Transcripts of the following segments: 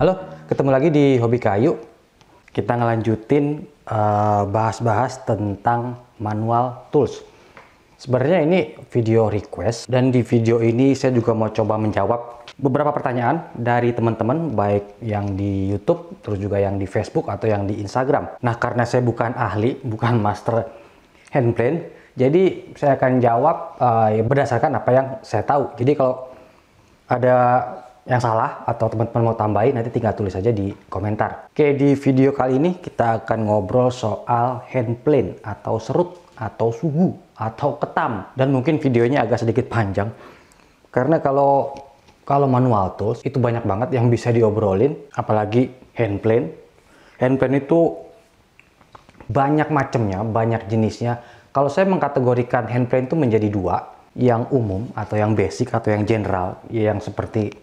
Halo, ketemu lagi di Hobi Kayu. Kita ngelanjutin eh, bahas-bahas uh, tentang manual tools. Sebenarnya ini video request dan di video ini saya juga mau coba menjawab beberapa pertanyaan dari teman-teman baik yang di YouTube terus juga yang di Facebook atau yang di Instagram. Nah, karena saya bukan ahli, bukan master handplane, jadi saya akan jawab uh, berdasarkan apa yang saya tahu. Jadi kalau ada yang salah atau teman-teman mau tambahin nanti tinggal tulis aja di komentar. Oke, di video kali ini kita akan ngobrol soal hand plane atau serut atau sugu atau ketam dan mungkin videonya agak sedikit panjang karena kalau kalau manual tools itu banyak banget yang bisa diobrolin apalagi hand plane hand plane itu banyak macamnya, banyak jenisnya. Kalau saya mengkategorikan hand plane itu menjadi dua, yang umum atau yang basic atau yang general, yang seperti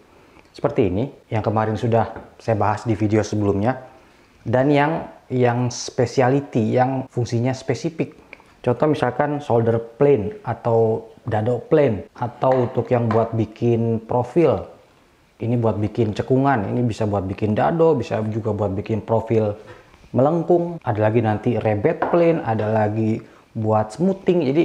seperti ini yang kemarin sudah saya bahas di video sebelumnya dan yang yang speciality yang fungsinya spesifik contoh misalkan solder plane atau dado plane atau untuk yang buat bikin profil ini buat bikin cekungan ini bisa buat bikin dado bisa juga buat bikin profil melengkung ada lagi nanti rebet plane ada lagi buat smoothing jadi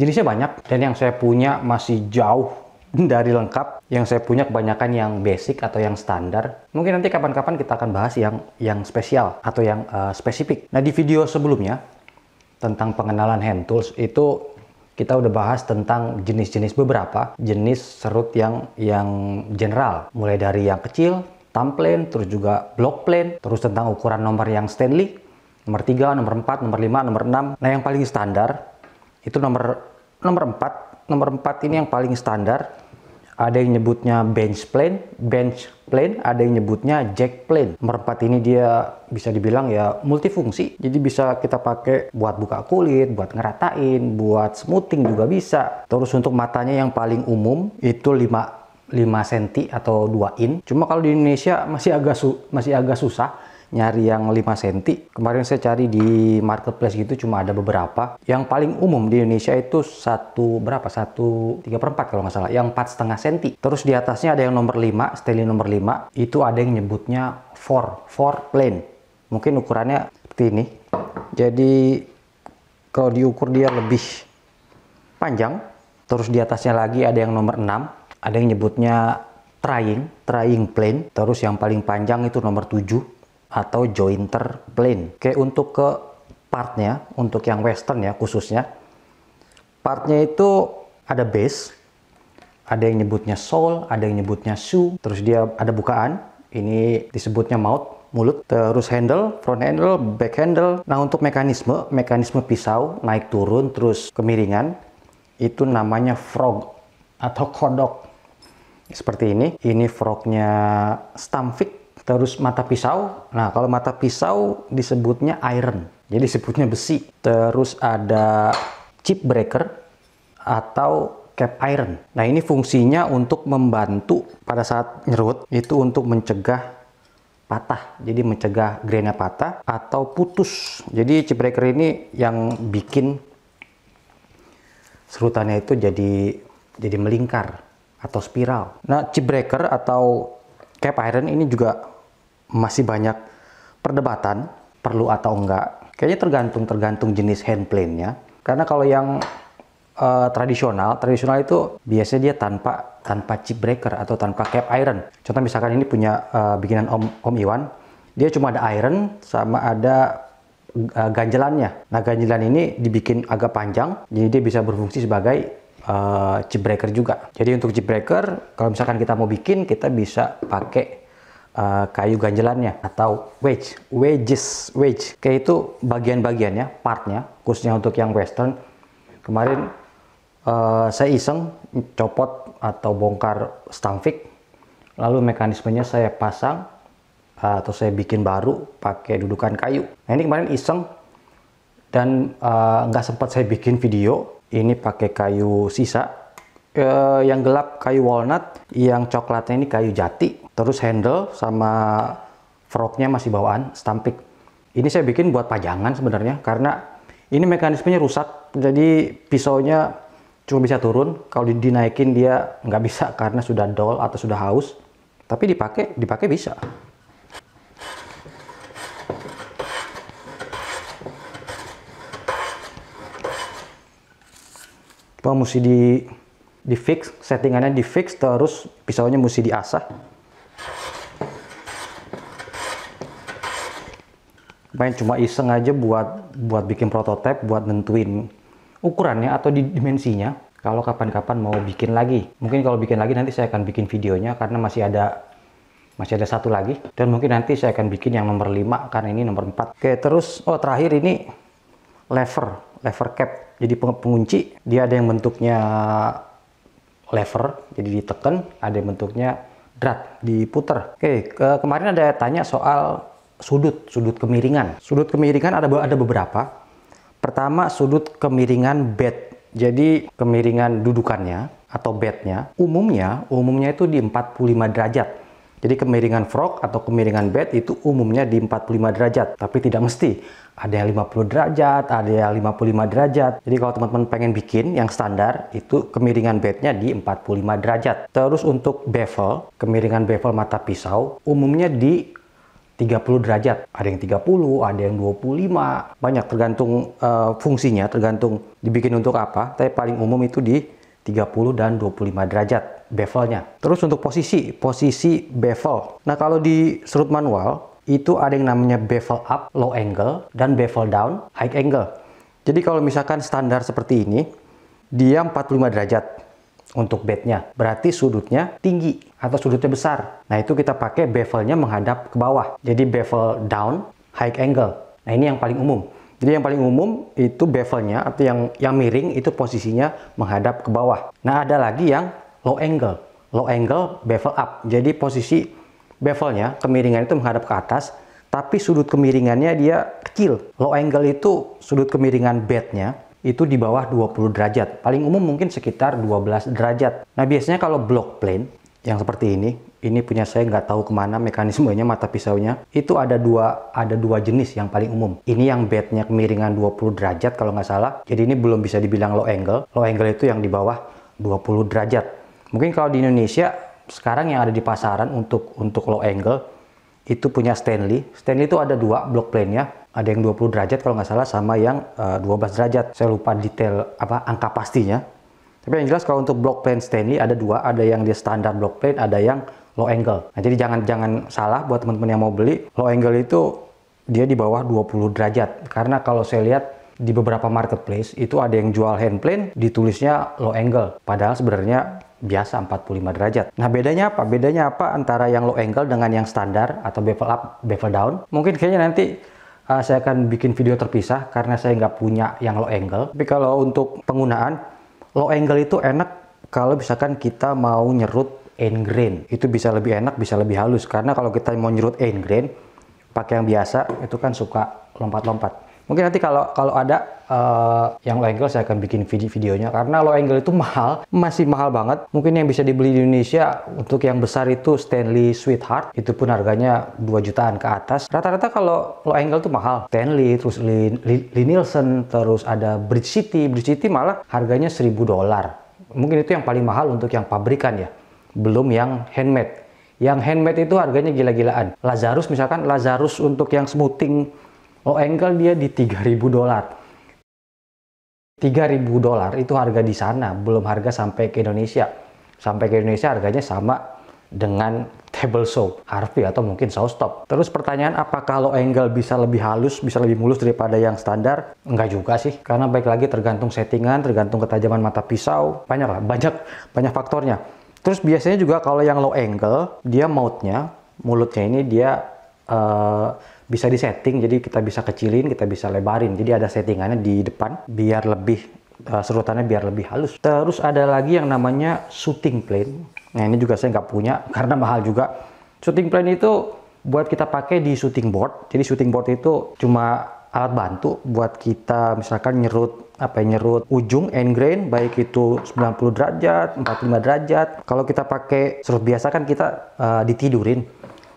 jenisnya banyak dan yang saya punya masih jauh dari lengkap yang saya punya kebanyakan yang basic atau yang standar mungkin nanti kapan-kapan kita akan bahas yang yang spesial atau yang uh, spesifik nah di video sebelumnya tentang pengenalan hand tools itu kita udah bahas tentang jenis-jenis beberapa jenis serut yang yang general mulai dari yang kecil thumb terus juga block plane terus tentang ukuran nomor yang Stanley nomor 3 nomor 4 nomor 5 nomor 6 nah yang paling standar itu nomor nomor 4 nomor 4 ini yang paling standar. Ada yang nyebutnya bench plane, bench plane, ada yang nyebutnya jack plane. Nomor 4 ini dia bisa dibilang ya multifungsi. Jadi bisa kita pakai buat buka kulit, buat ngeratain, buat smoothing juga bisa. Terus untuk matanya yang paling umum itu 5 5 cm atau 2 in. Cuma kalau di Indonesia masih agak su masih agak susah nyari yang 5 cm. Kemarin saya cari di marketplace gitu cuma ada beberapa. Yang paling umum di Indonesia itu satu berapa? Satu tiga per 4 kalau nggak salah. Yang empat setengah cm. Terus di atasnya ada yang nomor 5, steli nomor 5. Itu ada yang nyebutnya 4, 4 plane. Mungkin ukurannya seperti ini. Jadi kalau diukur dia lebih panjang. Terus di atasnya lagi ada yang nomor 6, ada yang nyebutnya trying, trying plane. Terus yang paling panjang itu nomor 7 atau jointer plane. Oke, untuk ke partnya, untuk yang western ya khususnya, partnya itu ada base, ada yang nyebutnya sole ada yang nyebutnya shoe, terus dia ada bukaan, ini disebutnya mouth, mulut, terus handle, front handle, back handle. Nah untuk mekanisme, mekanisme pisau naik turun terus kemiringan itu namanya frog atau kodok. Seperti ini, ini frognya stamfik, Terus mata pisau. Nah, kalau mata pisau disebutnya iron. Jadi disebutnya besi. Terus ada chip breaker atau cap iron. Nah, ini fungsinya untuk membantu pada saat nyerut itu untuk mencegah patah. Jadi mencegah grainnya patah atau putus. Jadi chip breaker ini yang bikin serutannya itu jadi jadi melingkar atau spiral. Nah, chip breaker atau cap iron ini juga masih banyak perdebatan perlu atau enggak. Kayaknya tergantung tergantung jenis hand plane-nya. Karena kalau yang uh, tradisional, tradisional itu biasanya dia tanpa tanpa chip breaker atau tanpa cap iron. Contoh misalkan ini punya uh, bikinan Om Om Iwan, dia cuma ada iron sama ada uh, ganjelannya. Nah, ganjelan ini dibikin agak panjang, jadi dia bisa berfungsi sebagai uh, chip breaker juga. Jadi untuk chip breaker, kalau misalkan kita mau bikin, kita bisa pakai Eh, kayu ganjelannya atau wedge, wedges, wedge. Kayak itu bagian-bagiannya, partnya, khususnya untuk yang western. Kemarin uh, saya iseng copot atau bongkar stamfik, lalu mekanismenya saya pasang uh, atau saya bikin baru pakai dudukan kayu. Nah ini kemarin iseng dan nggak uh, sempat saya bikin video. Ini pakai kayu sisa, uh, yang gelap kayu walnut, yang coklatnya ini kayu jati Terus handle sama frognya masih bawaan, stampik. Ini saya bikin buat pajangan sebenarnya, karena ini mekanismenya rusak, jadi pisaunya cuma bisa turun. Kalau dinaikin dia nggak bisa karena sudah dol atau sudah haus. Tapi dipakai, dipakai bisa. Cuma mesti di di fix, settingannya di fix terus pisaunya mesti diasah. main cuma iseng aja buat buat bikin prototipe buat nentuin ukurannya atau di dimensinya kalau kapan-kapan mau bikin lagi mungkin kalau bikin lagi nanti saya akan bikin videonya karena masih ada masih ada satu lagi dan mungkin nanti saya akan bikin yang nomor 5 karena ini nomor 4 oke terus oh terakhir ini lever lever cap jadi pengunci dia ada yang bentuknya lever jadi ditekan ada yang bentuknya drat diputer oke ke kemarin ada tanya soal sudut, sudut kemiringan. Sudut kemiringan ada ada beberapa. Pertama sudut kemiringan bed. Jadi kemiringan dudukannya atau bednya umumnya umumnya itu di 45 derajat. Jadi kemiringan frog atau kemiringan bed itu umumnya di 45 derajat, tapi tidak mesti. Ada yang 50 derajat, ada yang 55 derajat. Jadi kalau teman-teman pengen bikin yang standar, itu kemiringan bednya di 45 derajat. Terus untuk bevel, kemiringan bevel mata pisau, umumnya di 30 derajat. Ada yang 30, ada yang 25. Banyak tergantung uh, fungsinya, tergantung dibikin untuk apa. Tapi paling umum itu di 30 dan 25 derajat bevelnya. Terus untuk posisi, posisi bevel. Nah kalau di serut manual, itu ada yang namanya bevel up, low angle, dan bevel down, high angle. Jadi kalau misalkan standar seperti ini, dia 45 derajat untuk bednya. Berarti sudutnya tinggi atau sudutnya besar. Nah itu kita pakai bevelnya menghadap ke bawah. Jadi bevel down, high angle. Nah ini yang paling umum. Jadi yang paling umum itu bevelnya atau yang yang miring itu posisinya menghadap ke bawah. Nah ada lagi yang low angle. Low angle bevel up. Jadi posisi bevelnya kemiringan itu menghadap ke atas tapi sudut kemiringannya dia kecil. Low angle itu sudut kemiringan bednya itu di bawah 20 derajat. Paling umum mungkin sekitar 12 derajat. Nah biasanya kalau block plane yang seperti ini, ini punya saya nggak tahu kemana mekanismenya mata pisaunya, itu ada dua ada dua jenis yang paling umum. Ini yang bednya kemiringan 20 derajat kalau nggak salah. Jadi ini belum bisa dibilang low angle. Low angle itu yang di bawah 20 derajat. Mungkin kalau di Indonesia sekarang yang ada di pasaran untuk untuk low angle itu punya Stanley. Stanley itu ada dua block plane-nya. Ada yang 20 derajat kalau nggak salah sama yang uh, eh, 12 derajat. Saya lupa detail apa angka pastinya. Tapi yang jelas kalau untuk block plane Stanley ada dua, ada yang dia standar block plane, ada yang low angle. Nah, jadi jangan jangan salah buat teman-teman yang mau beli, low angle itu dia di bawah 20 derajat. Karena kalau saya lihat di beberapa marketplace itu ada yang jual hand plane ditulisnya low angle. Padahal sebenarnya biasa 45 derajat. Nah bedanya apa? Bedanya apa antara yang low angle dengan yang standar atau bevel up, bevel down? Mungkin kayaknya nanti uh, saya akan bikin video terpisah karena saya nggak punya yang low angle. Tapi kalau untuk penggunaan, low angle itu enak kalau misalkan kita mau nyerut end grain. Itu bisa lebih enak, bisa lebih halus. Karena kalau kita mau nyerut end grain, pakai yang biasa itu kan suka lompat-lompat. Mungkin nanti kalau kalau ada uh, yang low angle saya akan bikin video videonya karena low angle itu mahal, masih mahal banget. Mungkin yang bisa dibeli di Indonesia untuk yang besar itu Stanley Sweetheart, itu pun harganya 2 jutaan ke atas. Rata-rata kalau low angle itu mahal. Stanley, terus Lee, Nielsen, terus ada Bridge City. Bridge City malah harganya 1000 dolar. Mungkin itu yang paling mahal untuk yang pabrikan ya. Belum yang handmade. Yang handmade itu harganya gila-gilaan. Lazarus misalkan, Lazarus untuk yang smoothing low oh, angle dia di 3000 dolar 3000 dolar itu harga di sana belum harga sampai ke Indonesia sampai ke Indonesia harganya sama dengan table saw, Harvey atau mungkin saw stop. Terus pertanyaan apakah low angle bisa lebih halus, bisa lebih mulus daripada yang standar? Enggak juga sih, karena baik lagi tergantung settingan, tergantung ketajaman mata pisau, banyak lah, banyak, banyak faktornya. Terus biasanya juga kalau yang low angle, dia mautnya, mulutnya ini dia uh, bisa disetting jadi kita bisa kecilin kita bisa lebarin jadi ada settingannya di depan biar lebih uh, serutannya biar lebih halus terus ada lagi yang namanya shooting plane nah ini juga saya nggak punya karena mahal juga shooting plane itu buat kita pakai di shooting board jadi shooting board itu cuma alat bantu buat kita misalkan nyerut apa yang nyerut ujung end grain baik itu 90 derajat 45 derajat kalau kita pakai serut biasa kan kita uh, ditidurin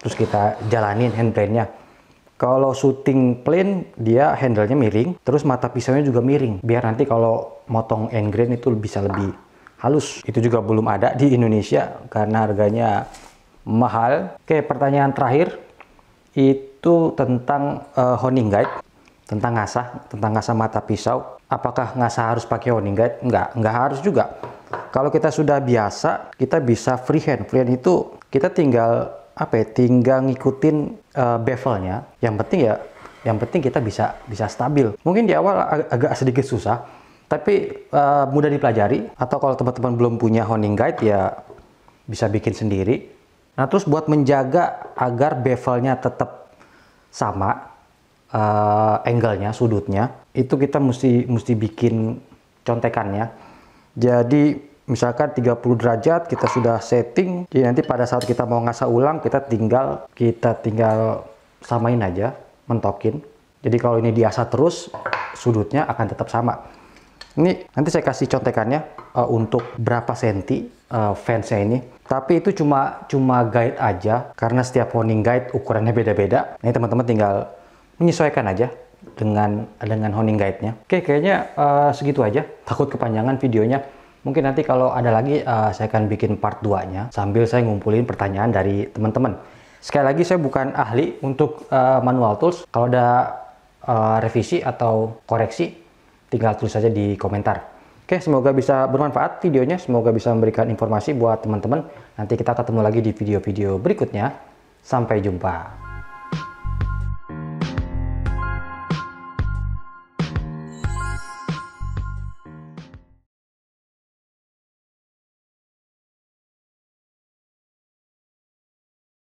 terus kita jalanin hand grainnya kalau syuting plane, dia handle-nya miring, terus mata pisaunya juga miring. Biar nanti kalau motong end grain itu bisa lebih halus. Itu juga belum ada di Indonesia karena harganya mahal. Oke, pertanyaan terakhir itu tentang uh, honing guide, tentang ngasah, tentang ngasah mata pisau. Apakah ngasah harus pakai honing guide? Enggak, enggak harus juga. Kalau kita sudah biasa, kita bisa freehand. Freehand itu kita tinggal apa ya, tinggal ngikutin uh, bevelnya yang penting ya yang penting kita bisa bisa stabil mungkin di awal ag agak sedikit susah tapi uh, mudah dipelajari atau kalau teman-teman belum punya honing guide ya bisa bikin sendiri nah terus buat menjaga agar bevelnya tetap sama uh, angle-nya sudutnya itu kita mesti mesti bikin contekannya jadi misalkan 30 derajat kita sudah setting jadi nanti pada saat kita mau ngasah ulang kita tinggal kita tinggal samain aja mentokin jadi kalau ini diasah terus sudutnya akan tetap sama ini nanti saya kasih contekannya uh, untuk berapa senti uh, fansnya ini tapi itu cuma cuma guide aja karena setiap honing guide ukurannya beda-beda ini ini teman-teman tinggal menyesuaikan aja dengan dengan honing guide-nya oke kayaknya uh, segitu aja takut kepanjangan videonya Mungkin nanti kalau ada lagi uh, saya akan bikin part 2-nya sambil saya ngumpulin pertanyaan dari teman-teman. Sekali lagi saya bukan ahli untuk uh, manual tools. Kalau ada uh, revisi atau koreksi tinggal tulis saja di komentar. Oke, semoga bisa bermanfaat videonya, semoga bisa memberikan informasi buat teman-teman. Nanti kita ketemu lagi di video-video berikutnya. Sampai jumpa.